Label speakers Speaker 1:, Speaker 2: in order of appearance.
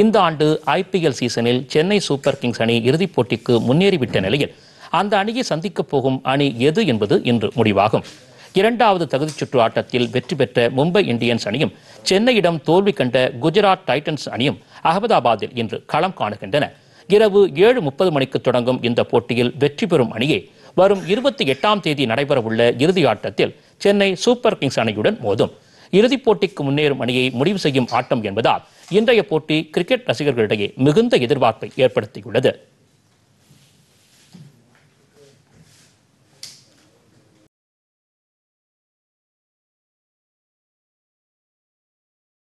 Speaker 1: இந்த ஆண்டு ஐபிஎல் சீசனில் சென்னை சூப்பர் கிங்ஸ் அணி இறுதிப் போட்டிக்கு முன்னேறிவிட்ட நிலையில் அந்த அணியை சந்திக்கப் போகும் அணி எது என்பது இன்று முடிவாகும் இரண்டாவது தகுதிச் சுற்று ஆட்டத்தில் வெற்றி பெற்ற மும்பை இந்தியன்ஸ் அணியும் சென்னையிடம் தோல்வி கண்ட குஜராத் டைட்டன்ஸ் அணியும் அகமதாபாத்தில் இன்று களம் காணுகின்றன இரவு ஏழு முப்பது மணிக்கு தொடங்கும் இந்த போட்டியில் வெற்றி பெறும் அணியை வரும் இருபத்தி எட்டாம் தேதி நடைபெறவுள்ள இறுதி ஆட்டத்தில் சென்னை சூப்பர் கிங்ஸ் அணியுடன் மோதும் இறுதிப் போட்டிக்கு முன்னேறும் அணியை முடிவு செய்யும் ஆட்டம் என்பதால் இன்றைய போட்டி கிரிக்கெட் ரசிகர்களிடையே மிகுந்த எதிர்பார்ப்பை ஏற்படுத்தியுள்ளது